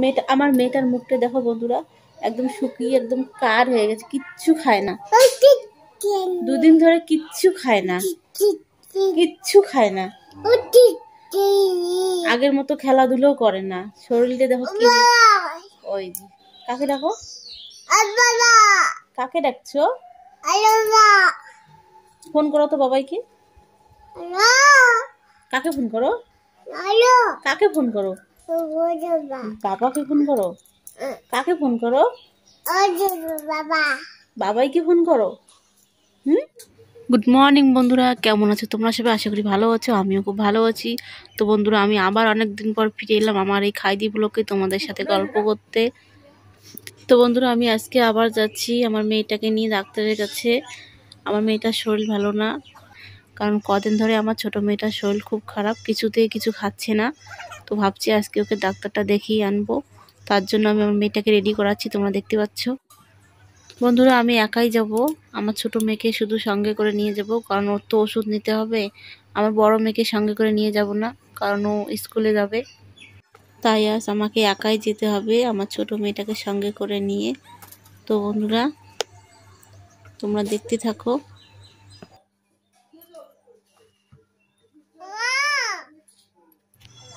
মেয়েটা আমার মেয়েটার মুখটা দেখো বন্ধুরা একদম শুকিয়ে একদম কার হয়ে গেছে কিচ্ছু খায় না দুদিন ধরে কিচ্ছু খায় না কিচ্ছু খায় না আগের মতো খেলাধুলো করে না শরীরটা দেখো কি ওই কাকে ডাকো কাকে ডাকছো ফোন করো তো বাবাইকে কাকে ফোন করো কাকে ফোন করো বাবাকে ফোন করো কাকে ফোন করো বাবাইকে ফোন করো গুড মর্নিং বন্ধুরা কেমন আছো তোমরা সবাই আশা করি ভালো আছো আমিও খুব ভালো আছি তো বন্ধুরা আমি আবার অনেক দিন পর ফিরে এলাম আমার এই খাইদি ব্লকে তোমাদের সাথে গল্প করতে তো বন্ধুরা আমি আজকে আবার যাচ্ছি আমার মেয়েটাকে নিয়ে ডাক্তারের কাছে আমার মেয়েটার শরীর ভালো না কারণ কদিন ধরে আমার ছোটো মেয়েটার শরীর খুব খারাপ কিছুতেই কিছু খাচ্ছে না তো ভাবছি আজকে ওকে ডাক্তারটা দেখিয়ে আনবো তার জন্য আমি আমার মেয়েটাকে রেডি করাচ্ছি তোমরা দেখতে পাচ্ছ বন্ধুরা আমি একাই যাব আমার ছোট মেয়েকে শুধু সঙ্গে করে নিয়ে যাব কারণ ওর তো ওষুধ নিতে হবে আমার বড় মেয়েকে সঙ্গে করে নিয়ে যাব না কারণ ও স্কুলে যাবে তাই আজ আমাকে একাই যেতে হবে আমার ছোট মেয়েটাকে সঙ্গে করে নিয়ে তো বন্ধুরা তোমরা দেখতে থাকো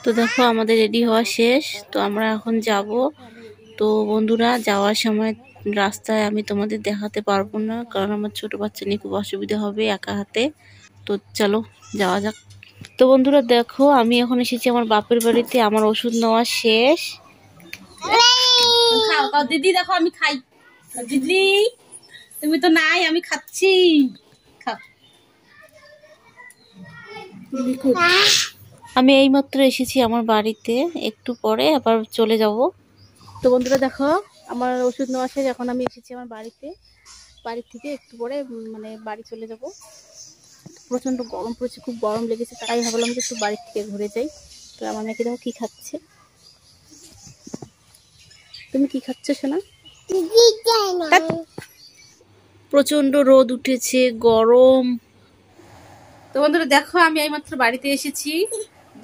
তো দেখো আমাদের রেডি হওয়া শেষ তো আমরা এখন যাব তো বন্ধুরা যাওয়ার সময় রাস্তায় আমি তোমাদের দেখাতে পারবো না কারণ আমার ছোট বাচ্চা নিয়ে খুব অসুবিধা হবে একা হাতে তো চলো যাওয়া যাক তো বন্ধুরা দেখো আমি এখন এসেছি আমার বাপের বাড়িতে আমার ওষুধ নেওয়া শেষ দিদি দেখো আমি খাই দিদি তুমি তো নাই আমি খাচ্ছি খাও আমি এইমাত্র এসেছি আমার বাড়িতে একটু পরে আবার চলে যাব তো বন্ধুরা দেখো আমার ওষুধ নেওয়া শেষ এখন আমি এসেছি আমার বাড়িতে বাড়ির থেকে একটু পরে মানে বাড়ি চলে যাব প্রচণ্ড গরম পড়েছে খুব গরম লেগেছে তাই ভাবলাম যে একটু বাড়ির থেকে ঘুরে যাই তো আমার মেয়েকে দেখো কী খাচ্ছে তুমি কি খাচ্ছ সোনা প্রচন্ড রোদ উঠেছে গরম তো বন্ধুরা দেখো আমি এইমাত্র বাড়িতে এসেছি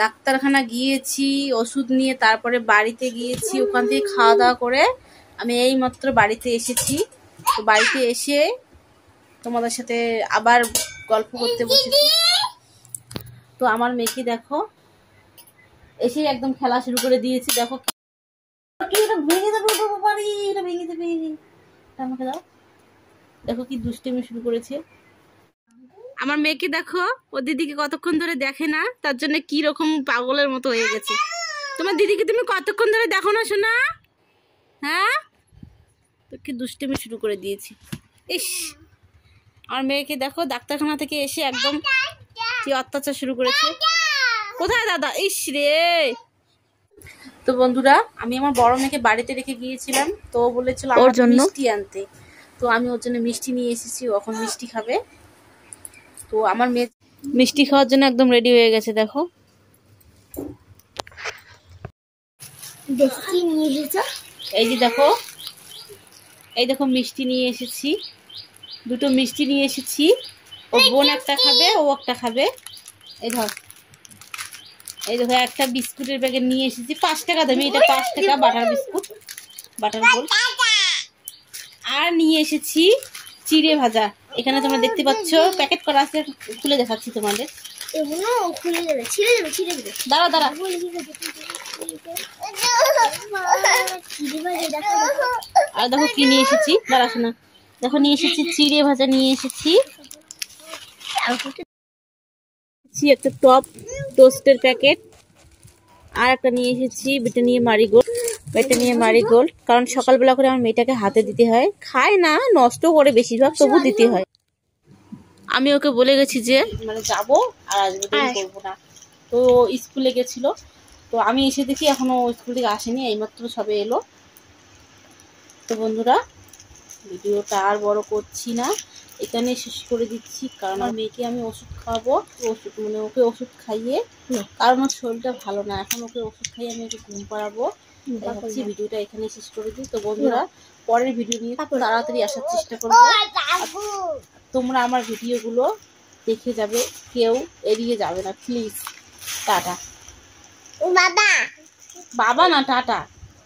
ডাক্তারখানা গিয়েছি ওষুধ নিয়ে তারপরে বাড়িতে গিয়েছি ওখান থেকে খাওয়া দাওয়া করে আমি এই মাত্র বাড়িতে এসেছি তো বাড়িতে এসে তোমাদের সাথে আবার গল্প করতে বসেছি তো আমার মেয়েকে দেখো এসেই একদম খেলা শুরু করে দিয়েছি দেখো ভেঙে ভেঙে দাও দেখো কি দুষ্টেমি শুরু করেছে আমার মেয়েকে দেখো ও দিদিকে কতক্ষণ ধরে দেখে না তার জন্য কি রকম পাগলের মতো হয়ে গেছে তোমার দিদিকে তুমি কতক্ষণ ধরে দেখো না শোনা হ্যাঁ তোকে দুষ্টেমি শুরু করে দিয়েছি ইস আমার মেয়েকে দেখো ডাক্তারখানা থেকে এসে একদম কি অত্যাচার শুরু করেছে কোথায় দাদা ইস রে তো বন্ধুরা আমি আমার বড় মেয়েকে বাড়িতে রেখে গিয়েছিলাম তো বলেছিল ওর জন্য মিষ্টি আনতে তো আমি ওর জন্য মিষ্টি নিয়ে এসেছি ও এখন মিষ্টি খাবে তো আমার মেয়ে মিষ্টি খাওয়ার জন্য একদম রেডি হয়ে গেছে দেখো এই যে দেখো এই দেখো মিষ্টি নিয়ে এসেছি দুটো মিষ্টি নিয়ে এসেছি ও বোন একটা খাবে ও একটা খাবে এই ধর এই দেখো একটা বিস্কুটের প্যাকেট নিয়ে এসেছি পাঁচ টাকা দামি এটা পাঁচ টাকা বাটার বিস্কুট বাটার বোল আর নিয়ে এসেছি চিড়ে ভাজা এখানে তোমরা দেখতে পাচ্ছ প্যাকেট করা আছে খুলে দেখাচ্ছি তোমাদের দাঁড়া দাঁড়া আর দেখো কি নিয়ে এসেছি দাঁড়া শোনা দেখো নিয়ে এসেছি চিড়ে ভাজা নিয়ে এসেছি একটা টপ টোস্টের প্যাকেট আর একটা নিয়ে এসেছি বিটা নিয়ে মারিগোল্ড এটা নিয়ে মারি গোল্ড কারণ সকালবেলা করে আমার মেয়েটাকে হাতে দিতে হয় খায় না নষ্ট করে বেশিরভাগ তবু দিতে হয় আমি ওকে বলে গেছি যে মানে যাবো আর আসবো না তো স্কুলে গেছিল তো আমি এসে দেখি এখনো স্কুল থেকে আসেনি এইমাত্র সবে এলো তো বন্ধুরা ভিডিওটা আর বড় করছি না এখানে শেষ করে দিচ্ছি কারণ আমার মেয়েকে আমি ওষুধ খাওয়াবো ওষুধ মানে ওকে ওষুধ খাইয়ে কারণ ওর শরীরটা ভালো না এখন ওকে ওষুধ খাইয়ে আমি ওকে ঘুম পাড়াবো দেখাচ্ছি ভিডিওটা এখানে শেষ করে দিই তো বন্ধুরা পরের ভিডিও নিয়ে তাড়াতাড়ি আসার চেষ্টা করবো তোমরা আমার ভিডিওগুলো দেখে যাবে কেউ এড়িয়ে যাবে না প্লিজ টাটা বাবা বাবা না টাটা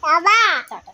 বাবা টাটা